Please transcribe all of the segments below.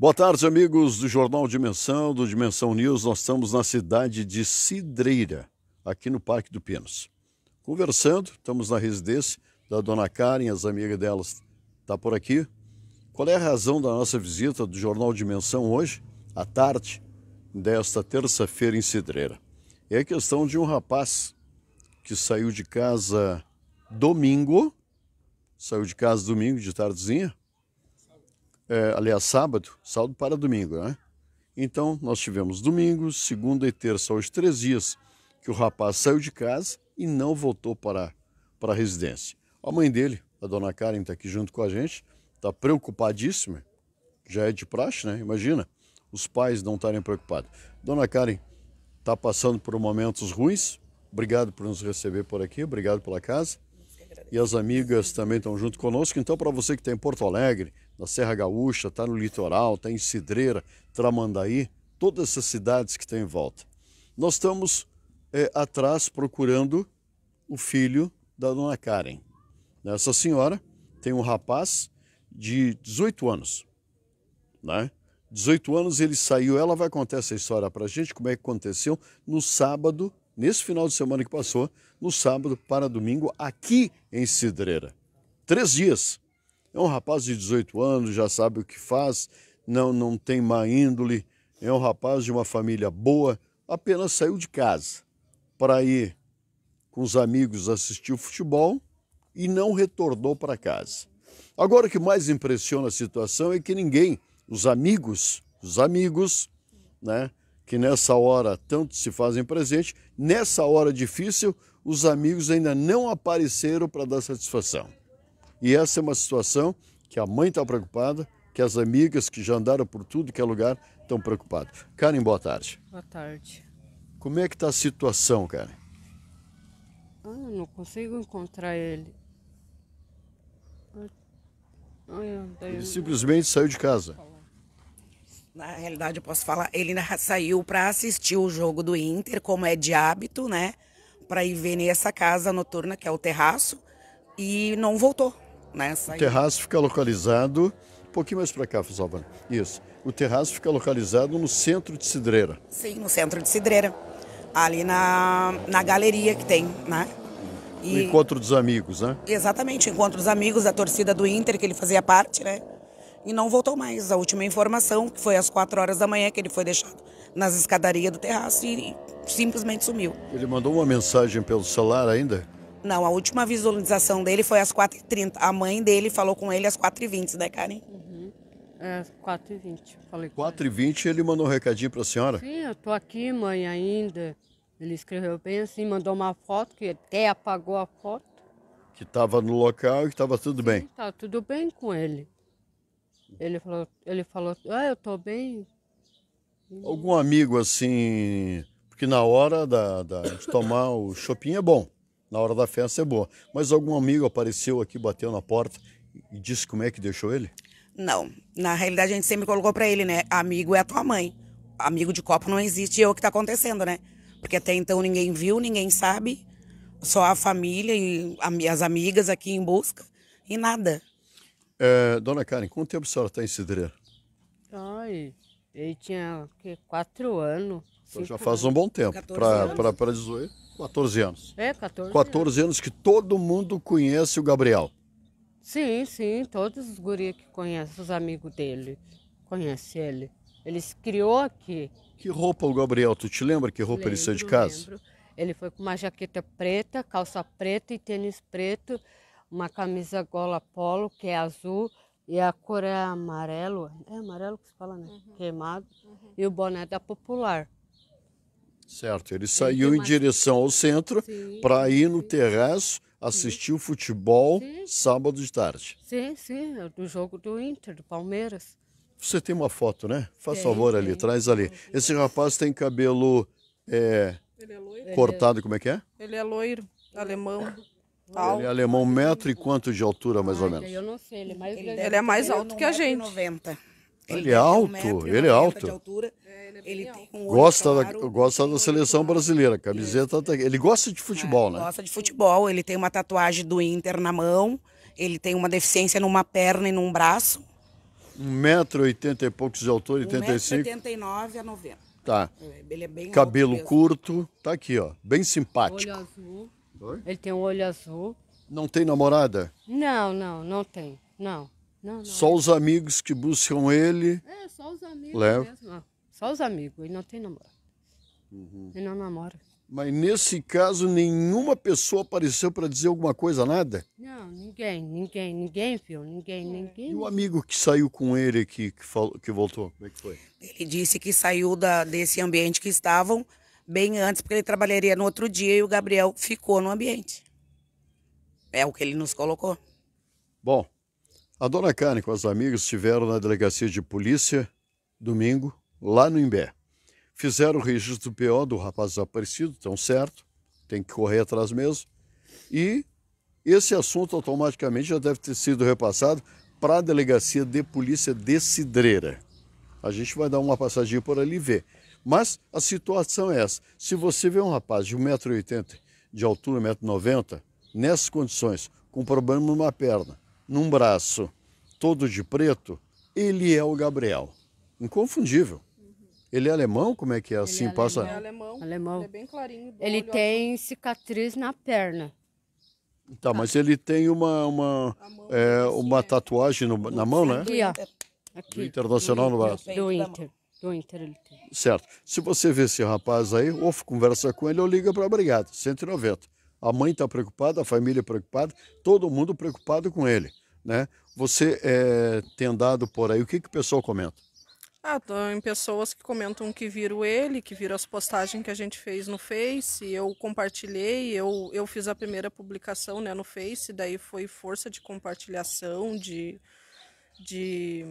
Boa tarde, amigos do Jornal Dimensão, do Dimensão News. Nós estamos na cidade de Cidreira, aqui no Parque do Pinos. Conversando, estamos na residência da dona Karen, as amigas delas estão tá por aqui. Qual é a razão da nossa visita do Jornal Dimensão hoje, à tarde desta terça-feira em Cidreira? É a questão de um rapaz que saiu de casa domingo, saiu de casa domingo de tardezinha, é, aliás, sábado, sábado para domingo, né? Então, nós tivemos domingo, segunda e terça, os três dias que o rapaz saiu de casa e não voltou para, para a residência. A mãe dele, a dona Karen, está aqui junto com a gente, está preocupadíssima, já é de praxe, né? Imagina, os pais não estarem preocupados. Dona Karen está passando por momentos ruins, obrigado por nos receber por aqui, obrigado pela casa e as amigas também estão junto conosco. Então, para você que está em Porto Alegre, na Serra Gaúcha, está no litoral, está em Cidreira, Tramandaí, todas essas cidades que estão em volta. Nós estamos é, atrás procurando o filho da dona Karen. Essa senhora tem um rapaz de 18 anos, né? 18 anos ele saiu, ela vai contar essa história para a gente, como é que aconteceu no sábado, nesse final de semana que passou, no sábado para domingo aqui em Cidreira. Três dias. É um rapaz de 18 anos, já sabe o que faz, não, não tem má índole, é um rapaz de uma família boa, apenas saiu de casa para ir com os amigos assistir o futebol e não retornou para casa. Agora o que mais impressiona a situação é que ninguém, os amigos, os amigos, né, que nessa hora tanto se fazem presente, nessa hora difícil, os amigos ainda não apareceram para dar satisfação. E essa é uma situação que a mãe está preocupada, que as amigas que já andaram por tudo que é lugar estão preocupadas. Karen, boa tarde. Boa tarde. Como é que está a situação, Karen? Ah, eu não consigo encontrar ele. Ah, ele simplesmente saiu de casa. Na realidade, eu posso falar, ele saiu para assistir o jogo do Inter, como é de hábito, né? para ir ver nessa casa noturna, que é o terraço, e não voltou. Nessa né, o terraço aí. fica localizado, um pouquinho mais para cá, Fusalvana. Isso. O terraço fica localizado no centro de Cidreira. Sim, no centro de Cidreira. Ali na, na galeria que tem, né? E... O encontro dos amigos, né? Exatamente, encontro dos amigos, da torcida do Inter, que ele fazia parte, né? e não voltou mais. A última informação, que foi às 4 horas da manhã, que ele foi deixado nas escadarias do terraço e simplesmente sumiu. Ele mandou uma mensagem pelo celular ainda? Não, a última visualização dele foi às 4h30. A mãe dele falou com ele às 4h20, né, Karen? Uhum. É, 4h20, falei. 4h20 ele mandou um recadinho para a senhora? Sim, eu tô aqui, mãe, ainda. Ele escreveu bem assim, mandou uma foto, que até apagou a foto. Que estava no local e que estava tudo Sim, bem? Tá tudo bem com ele. Ele falou, ele falou, ah, eu tô bem. Algum amigo assim, porque na hora da, da de tomar o shopping é bom, na hora da festa é boa. Mas algum amigo apareceu aqui, bateu na porta e disse como é que deixou ele? Não, na realidade a gente sempre colocou para ele, né? Amigo é a tua mãe. Amigo de copo não existe, é o que tá acontecendo, né? Porque até então ninguém viu, ninguém sabe, só a família e as amigas aqui em busca e nada. É, dona Karen, quanto tempo a senhora está em Cidreira? Ai, eu tinha que, quatro anos. Então já faz um bom tempo, para 18, 14 anos. É, 14 14 anos que todo mundo conhece o Gabriel. Sim, sim, todos os guris que conhecem, os amigos dele, conhecem ele. Ele se criou aqui. Que roupa o Gabriel, tu te lembra que roupa lembro, ele saiu de casa? Lembro. Ele foi com uma jaqueta preta, calça preta e tênis preto uma camisa gola polo, que é azul, e a cor é amarelo, é amarelo que se fala, né? Uhum. Queimado. Uhum. E o boné da Popular. Certo, ele saiu em direção ao centro para ir no terraço assistir o futebol sim. sábado de tarde. Sim, sim, é do jogo do Inter, do Palmeiras. Você tem uma foto, né? Faz favor ali, traz ali. Esse rapaz tem cabelo é, é cortado, como é que é? Ele é loiro, alemão. Ele é alemão, metro e quanto de altura, mais ou menos? Eu não sei, ele é mais, ele, ele é mais alto que a gente. 90. Ele, ele é alto, ele é alto. É de altura. É, ele é gosta, da, gosta da seleção brasileira, camiseta. Ele gosta de futebol, é, né? Gosta de futebol, ele tem uma tatuagem do Inter na mão, ele tem uma deficiência numa perna e num braço. 1,80m e poucos de altura, 85 1,89m a 90 Tá. Ele é bem Cabelo curto, tá aqui, ó. Bem simpático. Olho azul. Oi? Ele tem um olho azul. Não tem namorada? Não, não, não tem. Não. não, não. Só os amigos que buscam ele. É, só os amigos leva. mesmo. Só os amigos, ele não tem namorada. Uhum. Ele não namora. Mas nesse caso, nenhuma pessoa apareceu para dizer alguma coisa, nada? Não, ninguém, ninguém, ninguém viu, ninguém, é. ninguém. E o amigo que saiu com ele aqui, que, falou, que voltou, como é que foi? Ele disse que saiu da, desse ambiente que estavam bem antes, porque ele trabalharia no outro dia e o Gabriel ficou no ambiente. É o que ele nos colocou. Bom, a dona Karen com as amigas estiveram na delegacia de polícia domingo, lá no Imbé. Fizeram o registro PO do rapaz desaparecido, tão certo, tem que correr atrás mesmo. E esse assunto automaticamente já deve ter sido repassado para a delegacia de polícia de Cidreira. A gente vai dar uma passadinha por ali e ver. Mas a situação é essa. Se você vê um rapaz de 1,80m de altura, 1,90m, nessas condições, com problema numa perna, num braço, todo de preto, ele é o Gabriel. Inconfundível. Uhum. Ele é alemão? Como é que é assim? Ele é assim, passa... alemão. É alemão. alemão. Ele é bem clarinho. Ele tem azul. cicatriz na perna. Tá, tá. mas ele tem uma, uma, é, assim, uma é. tatuagem no, na mão, né? Aqui, ó. É. Aqui. Do Internacional no braço. Do Inter do Interlite. Certo. Se você vê esse rapaz aí, ou conversa com ele ou liga para a Brigada, 190. A mãe está preocupada, a família preocupada, todo mundo preocupado com ele. Né? Você é, tem andado por aí, o que, que o pessoal comenta? Ah, tem pessoas que comentam que viram ele, que viram as postagens que a gente fez no Face, eu compartilhei, eu, eu fiz a primeira publicação né, no Face, daí foi força de compartilhação, de, de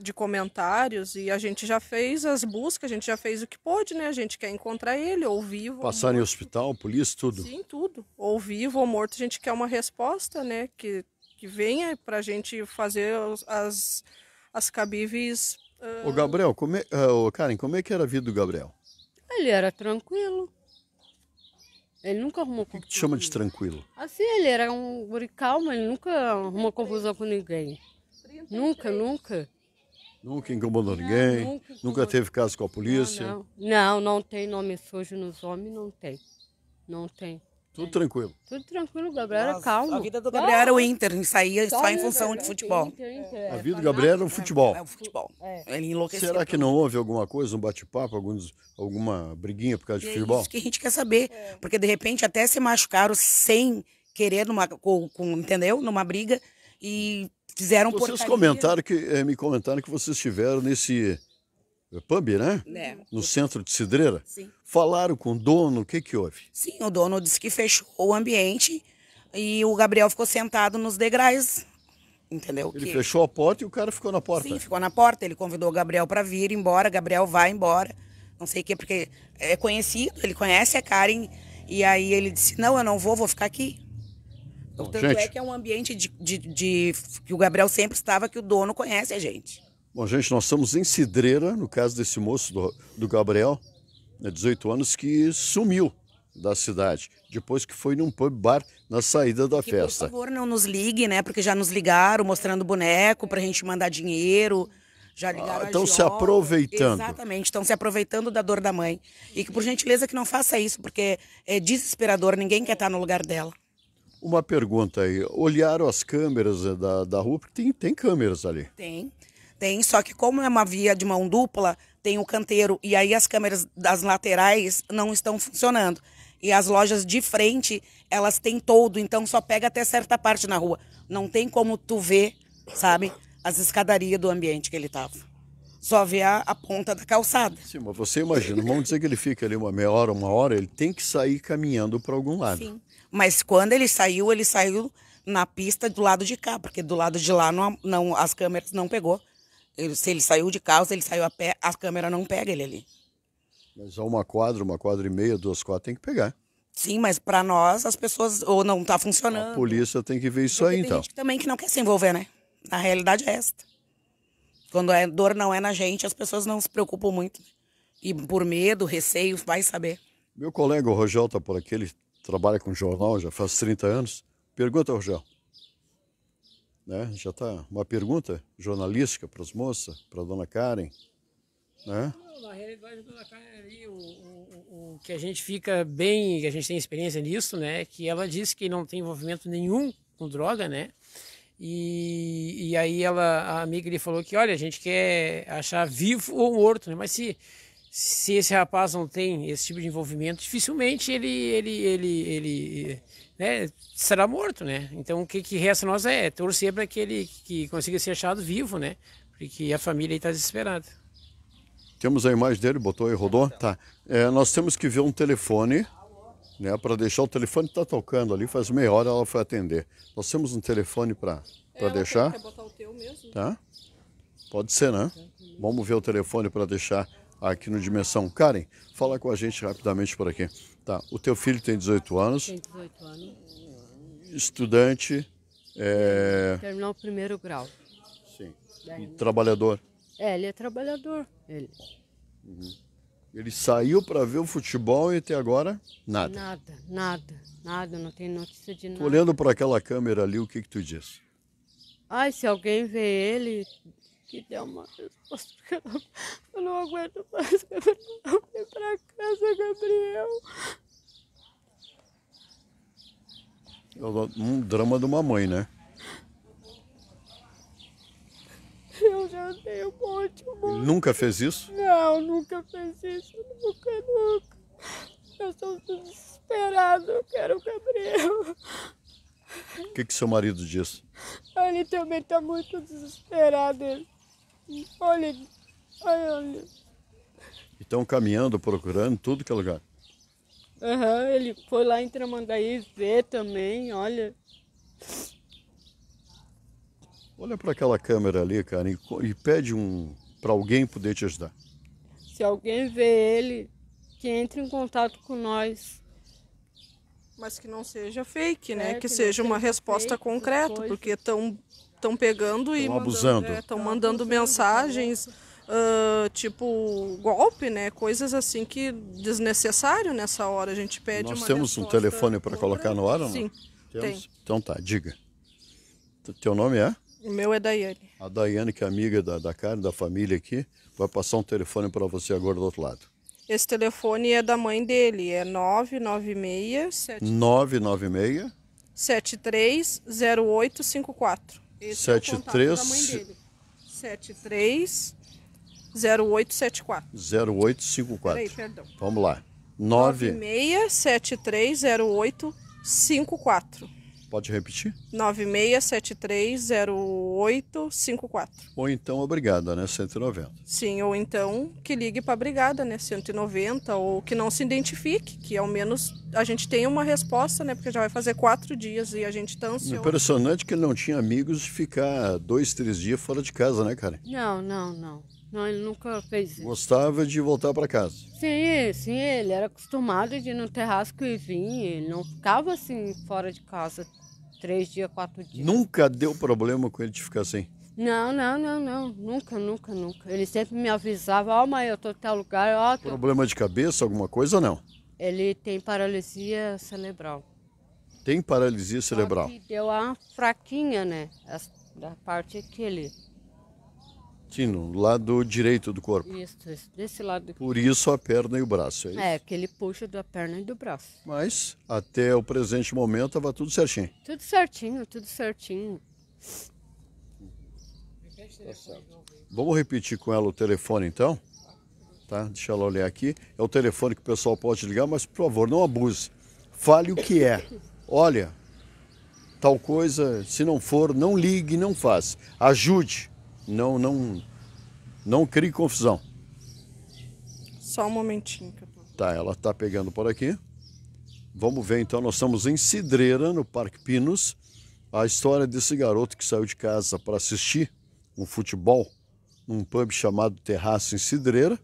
de comentários e a gente já fez as buscas, a gente já fez o que pôde, né? A gente quer encontrar ele, ou vivo. Passar ou em hospital, polícia, tudo? Sim, tudo. Ou vivo ou morto, a gente quer uma resposta, né? Que, que venha para a gente fazer as, as cabíveis. Uh... Ô, Gabriel, como é, uh, Karen, como é que era a vida do Gabriel? Ele era tranquilo. Ele nunca arrumou confusão. O que, que chama de tranquilo? Assim, ele era um guri calmo, ele nunca arrumou confusão com ninguém. Nunca, nunca. Nunca incomodou ninguém? Não, nunca, incomodou. nunca, teve caso com a polícia? Não, não, não, não tem nome sujo nos homens, não tem. Não tem. Tudo tranquilo. Tudo tranquilo, o Gabriel Nossa, era calmo. A vida do Gabriel era o Inter, saía só, só em função de né? futebol. Inter, Inter, é. a vida do Gabriel era o né? futebol. É, é o futebol. É. Ele enlouqueceu. Será que não houve alguma coisa, um bate-papo, alguma briguinha por causa de futebol? É isso que a gente quer saber. É. Porque de repente até se machucaram sem querer, numa, com, com entendeu? Numa briga e fizeram vocês Vocês comentaram que, eh, me comentaram que vocês estiveram nesse eh, pub, né? É. No centro de Cidreira? Sim. Falaram com o dono, o que que houve? Sim, o dono disse que fechou o ambiente e o Gabriel ficou sentado nos degraus, entendeu? Ele que... fechou a porta e o cara ficou na porta. Sim, ficou na porta, ele convidou o Gabriel para vir embora, Gabriel vai embora, não sei o quê, porque é conhecido, ele conhece a Karen, e aí ele disse, não, eu não vou, vou ficar aqui. Bom, então, Tanto gente... é que é um ambiente de, de, de, que o Gabriel sempre estava, que o dono conhece a gente. Bom, gente, nós estamos em Cidreira, no caso desse moço do, do Gabriel, né, 18 anos, que sumiu da cidade, depois que foi num pub bar na saída da que, festa. Por favor, não nos ligue, né? Porque já nos ligaram mostrando boneco para a gente mandar dinheiro. Já ah, ligaram ah, Estão se aproveitando. Exatamente, estão se aproveitando da dor da mãe. E que, por gentileza, que não faça isso, porque é desesperador, ninguém quer estar no lugar dela. Uma pergunta aí. Olharam as câmeras eh, da, da rua, porque tem, tem câmeras ali. Tem, tem. Só que como é uma via de mão dupla, tem o canteiro e aí as câmeras das laterais não estão funcionando. E as lojas de frente, elas têm todo, então só pega até certa parte na rua. Não tem como tu ver, sabe, as escadarias do ambiente que ele tava. Só ver a, a ponta da calçada. Sim, mas você imagina, vamos dizer que ele fica ali uma meia hora, uma hora, ele tem que sair caminhando para algum lado. Sim. Mas quando ele saiu, ele saiu na pista do lado de cá, porque do lado de lá não, não as câmeras não pegou. Ele, se ele saiu de casa, se ele saiu a pé, as câmeras não pega ele ali. Mas há uma quadra, uma quadra e meia, duas quadras, tem que pegar. Sim, mas para nós as pessoas ou não está funcionando. A polícia tem que ver isso porque aí, tem então. Gente também que não quer se envolver, né? A realidade é esta. Quando a é dor não é na gente, as pessoas não se preocupam muito. E por medo, receio, vai saber. Meu colega o Rogel está por aqui, ele trabalha com jornal já faz 30 anos, pergunta, Rogel Né? Já está uma pergunta jornalística para as moças, para a dona Karen. Né? Não, na realidade, dona Karen, ali, o, o, o, que a gente fica bem, a gente tem experiência nisso, né? que ela disse que não tem envolvimento nenhum com droga, né? E, e aí ela, a amiga lhe falou que, olha, a gente quer achar vivo ou morto, né? Mas se se esse rapaz não tem esse tipo de envolvimento, dificilmente ele ele ele ele né, será morto, né? Então o que, que resta nós é torcer para que ele que consiga ser achado vivo, né? Porque a família está desesperada. Temos a imagem dele, botou aí, rodou? Tá. tá. É, nós temos que ver um telefone, né? Para deixar o telefone está tocando ali, faz meia hora ela foi atender. Nós temos um telefone para para é, deixar. Quer botar o teu mesmo. Tá. Pode ser, né? Vamos ver o telefone para deixar aqui no Dimensão. Karen, fala com a gente rapidamente por aqui. Tá, o teu filho tem 18 anos. Tem 18 anos. Estudante. É... Terminou o primeiro grau. Sim. Daí... E trabalhador. É, ele é trabalhador. Ele, uhum. ele saiu para ver o futebol e até agora nada. Nada, nada, nada. Não tem notícia de nada. Tô olhando para aquela câmera ali, o que que tu diz? Ai, se alguém vê ele, que dê uma resposta, porque eu não não aguento mais, Gabriel. Vem pra casa, Gabriel. Um drama de uma mãe, né? Eu já dei um monte, um monte. Nunca fez isso? Não, nunca fez isso. Nunca, nunca. Eu estou desesperado. Eu quero o Gabriel. O que, que seu marido diz? Ele também está muito desesperado. Olha, Estão caminhando, procurando tudo que é lugar. Aham, uhum, ele foi lá em Tramandaí ver também, olha. Olha para aquela câmera ali, cara, e, e pede um para alguém poder te ajudar. Se alguém vê ele, que entre em contato com nós. Mas que não seja fake, né? É, que, que seja uma resposta concreta, porque estão tão pegando tão e. Estão abusando. Estão é, mandando, é, mandando mensagens uh, tipo golpe, né? Coisas assim que desnecessário nessa hora a gente pede. Nós temos um telefone para colocar no ar, ou não? Sim. Temos? Tem. Então tá, diga. Teu nome é? O meu é Daiane. A Daiane, que é amiga da, da carne da família aqui, vai passar um telefone para você agora do outro lado. Esse telefone é da mãe dele, é 996... 996... 730854. Esse é o contato da mãe dele. 73... 0874. 0854. Peraí, perdão. Vamos lá. 9... 96730854. Pode repetir? 96730854. Ou então a Brigada, né? 190. Sim, ou então que ligue para a Brigada, né? 190, ou que não se identifique, que ao menos a gente tenha uma resposta, né? Porque já vai fazer quatro dias e a gente está ansioso. Impressionante que ele não tinha amigos ficar dois, três dias fora de casa, né, cara? Não, não, não. Não, ele nunca fez isso. Gostava de voltar para casa? Sim, sim, ele era acostumado de ir no terraço e vir ele não ficava assim fora de casa três dias, quatro dias. Nunca deu problema com ele de ficar assim? Não, não, não, não, nunca, nunca, nunca. Ele sempre me avisava, ó oh, mãe, eu tô em tal lugar, ó... Oh, Problema de cabeça, alguma coisa ou não? Ele tem paralisia cerebral. Tem paralisia Só cerebral? deu uma fraquinha, né, da parte que ele no lado direito do corpo. Isso, isso, desse lado. Aqui. Por isso a perna e o braço, é, é isso? É, que ele puxa da perna e do braço. Mas até o presente momento estava tudo certinho. Tudo certinho, tudo certinho. Tá Vamos repetir com ela o telefone então? Tá? Deixa ela olhar aqui. É o telefone que o pessoal pode ligar, mas por favor, não abuse. Fale o que é. Olha, tal coisa, se não for, não ligue, não faça. Ajude não, não, não crie confusão. Só um momentinho, capô. Tá, ela está pegando por aqui. Vamos ver então, nós estamos em Cidreira, no Parque Pinos. A história desse garoto que saiu de casa para assistir um futebol num pub chamado Terraço em Cidreira,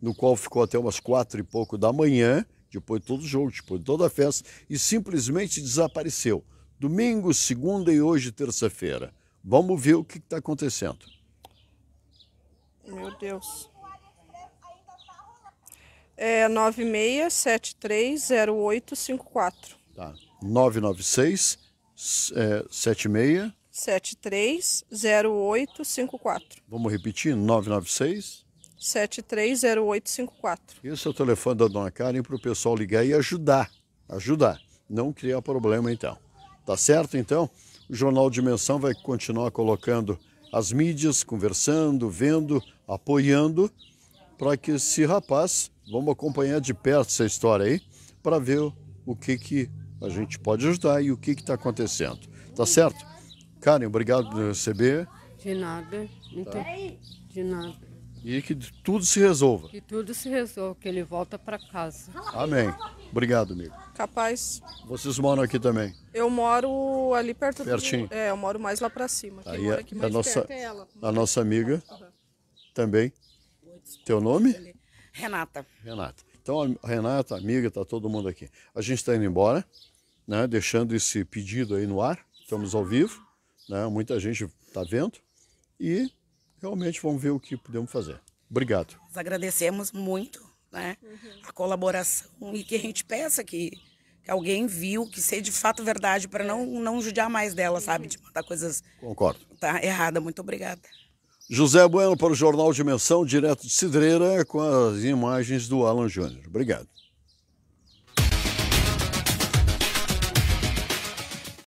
no qual ficou até umas quatro e pouco da manhã, depois de todo o jogo, depois de toda a festa, e simplesmente desapareceu. Domingo, segunda e hoje terça-feira. Vamos ver o que está acontecendo. Meu Deus. É 96730854. Tá. 996 76 730854. Vamos repetir? 996 730854. Esse é o telefone da dona Karen para o pessoal ligar e ajudar. Ajudar. Não criar problema, então. Tá certo, então? O Jornal Dimensão vai continuar colocando as mídias, conversando, vendo, apoiando, para que esse rapaz, vamos acompanhar de perto essa história aí, para ver o que, que a gente pode ajudar e o que está acontecendo. Tá certo? Karen, obrigado por receber. De nada. tá. De nada. E que tudo se resolva. Que tudo se resolva, que ele volta para casa. Amém. Obrigado, amigo. Capaz. Vocês moram aqui também? Eu moro ali perto Pertinho. do... É, eu moro mais lá para cima. Aí é a, a nossa, é a nossa amiga uhum. também. Teu nome? Renata. Renata. Então, a Renata, amiga, tá todo mundo aqui. A gente está indo embora, né? Deixando esse pedido aí no ar. Estamos ao vivo, né? Muita gente tá vendo e realmente vamos ver o que podemos fazer. Obrigado. Nós agradecemos muito né? Uhum. A colaboração e que a gente peça que, que alguém viu, que seja de fato verdade para não é. não judiar mais dela, uhum. sabe? De mandar coisas Concordo. Tá errada. Muito obrigada. José Bueno para o Jornal Dimensão, direto de Cidreira, com as imagens do Alan Júnior. Obrigado.